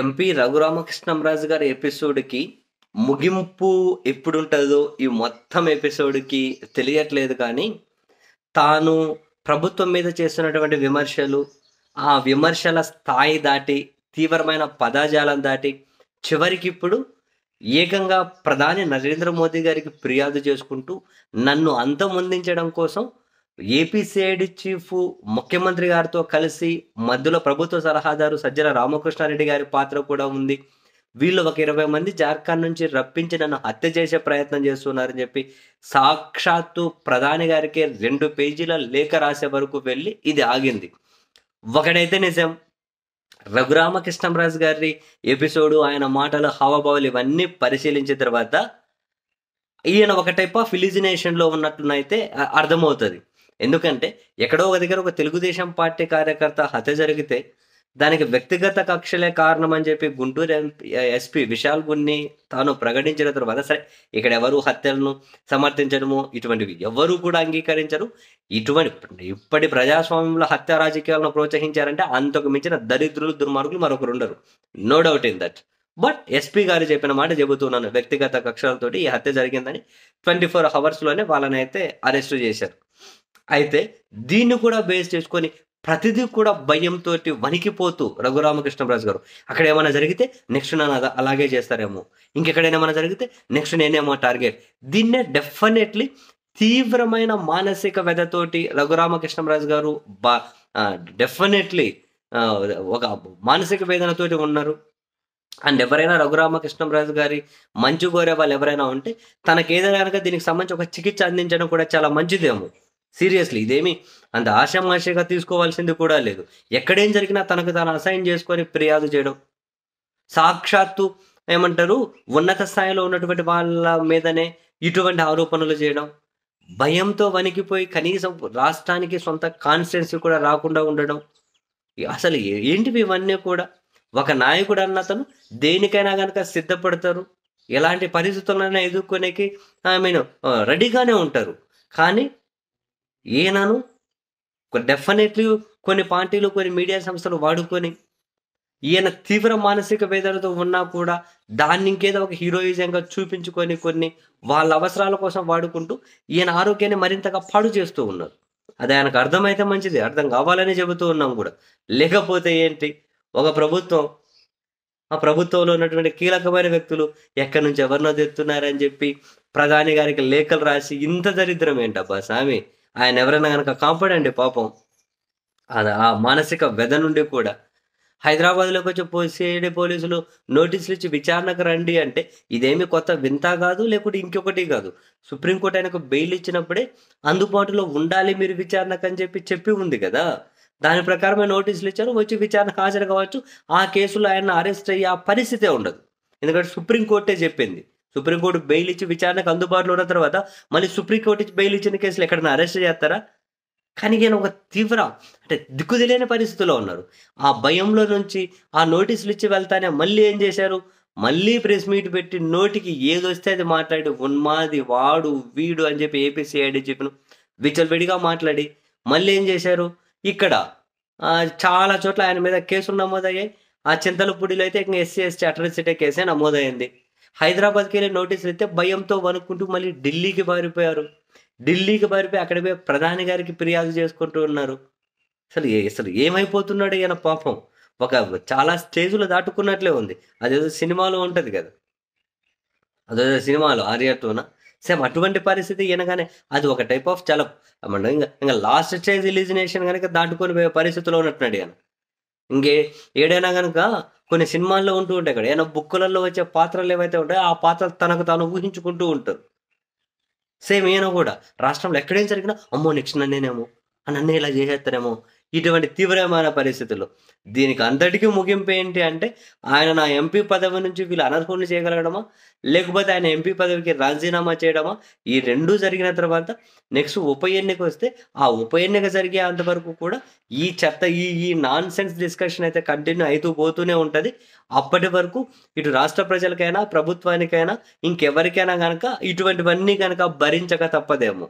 MP Raghurama Krishnam Raju గారి ఎపిసోడ్కి ముగింపు ఎప్పుడుంటుందో ఈ మొత్తం ఎపిసోడ్కి తెలియట్లేదు కానీ తాను ప్రభుత్వం మీద చేస్తున్నటువంటి విమర్శలు ఆ విమర్శల స్థాయి దాటి తీవ్రమైన పదాజాలం దాటి చివరికి ఇప్పుడు ఏకంగా ప్రధాని నరేంద్ర మోదీ గారికి ఫిర్యాదు చేసుకుంటూ నన్ను అందించడం కోసం ఏపీసీఐడి చీఫ్ ముఖ్యమంత్రి గారితో కలిసి మధ్యలో ప్రభుత్వ సలహాదారు సజ్జల రామకృష్ణారెడ్డి గారి పాత్ర కూడా ఉంది వీళ్ళు ఒక ఇరవై మంది జార్ఖండ్ నుంచి రప్పించి నన్ను హత్య చేసే ప్రయత్నం చేస్తున్నారని చెప్పి సాక్షాత్తు ప్రధాని గారికి రెండు పేజీల లేఖ రాసే వరకు వెళ్ళి ఇది ఆగింది ఒకడైతే నిజం రఘురామకృష్ణరాజు గారి ఎపిసోడు ఆయన మాటలు హావభావాలు ఇవన్నీ పరిశీలించిన తర్వాత ఈయన ఒక టైప్ ఆఫ్ ఇలిజినేషన్లో ఉన్నట్లునైతే అర్థమవుతుంది ఎందుకంటే ఎక్కడో ఒక దగ్గర ఒక తెలుగుదేశం పార్టీ కార్యకర్త హత్య జరిగితే దానికి వ్యక్తిగత కక్షలే కారణం అని చెప్పి గుంటూరు ఎస్పీ విశాల్ గున్ని తాను ప్రకటించిన తర్వాత సరే ఇక్కడ ఎవరు హత్యలను సమర్థించడము ఇటువంటివి ఎవరు కూడా అంగీకరించరు ఇటువంటి ఇప్పటి ప్రజాస్వామ్యంలో హత్య రాజకీయాలను ప్రోత్సహించారంటే అంతకు మించిన దరిద్రులు దుర్మార్గులు మరొకరు ఉండరు no doubt in that but SP గారు చెప్పిన మాట చెబుతున్నాను వ్యక్తిగత కక్షలతోటి ఈ హత్య జరిగిందని ట్వంటీ ఫోర్ అవర్స్లోనే వాళ్ళని అయితే అరెస్టు చేశారు అయితే దీన్ని కూడా బేస్ చేసుకొని ప్రతిదీ కూడా భయంతో వణికిపోతూ రఘురామకృష్ణరాజు గారు అక్కడ ఏమైనా జరిగితే నెక్స్ట్ నన్ను అలాగే చేస్తారేమో ఇంకెక్కడైనా ఏమైనా జరిగితే నెక్స్ట్ నేనేమో టార్గెట్ దీన్నే డెఫినెట్లీ తీవ్రమైన మానసిక వ్యధతోటి రఘురామకృష్ణరాజు గారు బా డెఫినెట్లీ ఒక మానసిక వేదనతోటి ఉన్నారు అండ్ ఎవరైనా రఘురామకృష్ణరాజు గారి మంచు కోరే వాళ్ళు ఎవరైనా ఉంటే తనకి ఏదైనా దీనికి సంబంధించి ఒక చికిత్స అందించడం కూడా చాలా మంచిదేమో సీరియస్లీ ఇదేమి అంత ఆషామాషిగా తీసుకోవాల్సింది కూడా లేదు ఎక్కడేం జరిగినా తనకు తాను అసైన్ చేసుకొని ఫిర్యాదు చేయడం సాక్షాత్తు ఏమంటారు ఉన్నత స్థాయిలో ఉన్నటువంటి వాళ్ళ మీదనే ఇటువంటి ఆరోపణలు చేయడం భయంతో వణికిపోయి కనీసం రాష్ట్రానికి సొంత కాన్స్టిట్యున్సీ కూడా రాకుండా ఉండడం అసలు ఏంటివి ఇవన్నీ కూడా ఒక నాయకుడు అన్న అతను దేనికైనా కనుక సిద్ధపడతారు ఎలాంటి పరిస్థితులైనా ఎదుర్కొనేకి ఐ మీన్ రెడీగానే ఉంటారు కానీ ఈయనను డెఫినెట్లీ కొన్ని పార్టీలు కొన్ని మీడియా సంస్థలు వాడుకొని ఈయన తీవ్ర మానసిక వేదనతో ఉన్నా కూడా దాన్ని ఇంకేదో ఒక హీరోయిజంగా చూపించుకొని కొన్ని వాళ్ళ అవసరాల కోసం వాడుకుంటూ ఈయన ఆరోగ్యాన్ని మరింతగా పాడు చేస్తూ ఉన్నారు అది ఆయనకు అర్థమైతే మంచిది అర్థం కావాలని చెబుతూ ఉన్నాం కూడా లేకపోతే ఏంటి ఒక ప్రభుత్వం ఆ ప్రభుత్వంలో ఉన్నటువంటి కీలకమైన వ్యక్తులు ఎక్కడి నుంచి ఎవరినో తెస్తున్నారని చెప్పి ప్రధాని గారికి లేఖలు రాసి ఇంత దరిద్రం ఏంటబ్బా స్వామి ఆయన ఎవరైనా కనుక కాపాడండి పాపం అది ఆ మానసిక వెద నుండి కూడా హైదరాబాద్లోకి వచ్చి సిఐడి పోలీసులు నోటీసులు ఇచ్చి విచారణకు రండి అంటే ఇదేమి కొత్త వింత కాదు లేకుంటే ఇంకొకటి కాదు సుప్రీంకోర్టు ఆయనకు బెయిల్ ఇచ్చినప్పుడే అందుబాటులో ఉండాలి మీరు విచారణకు అని చెప్పి చెప్పి ఉంది కదా దాని ప్రకారమే నోటీసులు ఇచ్చారు వచ్చి విచారణ హాజరు కావచ్చు ఆ కేసులో ఆయన అరెస్ట్ అయ్యే ఆ పరిస్థితే ఉండదు ఎందుకంటే సుప్రీంకోర్టే చెప్పింది సుప్రీంకోర్టు బెయిల్ ఇచ్చి విచారణకు అందుబాటులో ఉన్న తర్వాత మళ్ళీ సుప్రీంకోర్టు ఇచ్చి బెయిల్ ఇచ్చిన కేసులు ఎక్కడన్నా అరెస్ట్ చేస్తారా కానీ నేను ఒక తీవ్ర అంటే దిక్కు తెలియని పరిస్థితిలో ఉన్నారు ఆ భయంలో నుంచి ఆ నోటీసులు ఇచ్చి వెళ్తానే మళ్ళీ ఏం చేశారు మళ్ళీ ప్రెస్ మీట్ పెట్టి నోటికి ఏదొస్తే అది మాట్లాడి ఉన్మాది వాడు వీడు అని చెప్పి ఏపీసీఐడి చెప్పిన విడిగా మాట్లాడి మళ్ళీ ఏం చేశారు ఇక్కడ చాలా చోట్ల ఆయన మీద కేసులు నమోదయ్యాయి ఆ చింతలపూడిలో అయితే ఇంకా ఎస్సీ ఎస్టీ అటర్సిటీ కేసే నమోదైంది హైదరాబాద్కి వెళ్ళి నోటీసులు అయితే భయంతో వణుక్కుంటూ మళ్ళీ ఢిల్లీకి పారిపోయారు ఢిల్లీకి పారిపోయి అక్కడ పోయి ప్రధాని గారికి ఫిర్యాదు చేసుకుంటూ ఉన్నారు అసలు అసలు ఏమైపోతున్నాడు ఈయన పాపం ఒక చాలా స్టేజ్లు దాటుకున్నట్లే ఉంది అదేదో సినిమాలో ఉంటుంది కదా అదేదో సినిమాలో ఆర్యతోన సేమ్ అటువంటి పరిస్థితి ఈయనగానే అది ఒక టైప్ ఆఫ్ చాలా ఇంకా ఇంకా లాస్ట్ స్టేజ్ ఇలిజినేషన్ కనుక దాటుకొని పోయే పరిస్థితిలో ఉన్నట్టున్నాడు ఈయన ఇంకే ఏడైనా కనుక కొన్ని సినిమాల్లో ఉంటూ ఉంటాయి కదా ఏమైనా బుక్కులలో వచ్చే పాత్రలు ఏవైతే ఉంటాయో ఆ పాత్రలు తనకు తాను ఊహించుకుంటూ ఉంటారు సేమ్ ఈయన కూడా రాష్ట్రంలో ఎక్కడేం జరిగినా అమ్మో నెక్స్ట్ నన్నేనేమో నన్నే ఇలా చేసేస్తారేమో ఇటువంటి తీవ్రమైన పరిస్థితులు దీనికి అంతటికీ ముగింపు ఏంటి అంటే ఆయన నా ఎంపీ పదవి నుంచి వీళ్ళు అనర్హులు చేయగలగడమా లేకపోతే ఆయన ఎంపీ పదవికి రాజీనామా చేయడమా ఈ రెండూ జరిగిన తర్వాత నెక్స్ట్ ఉప ఎన్నిక వస్తే ఆ ఉప ఎన్నిక జరిగే అంతవరకు కూడా ఈ చెత్త ఈ ఈ నాన్ సెన్స్ డిస్కషన్ అయితే కంటిన్యూ అవుతూ పోతూనే ఉంటుంది అప్పటి వరకు ఇటు రాష్ట్ర ప్రజలకైనా ప్రభుత్వానికైనా ఇంకెవరికైనా కనుక ఇటువంటివన్నీ కనుక భరించక తప్పదేమో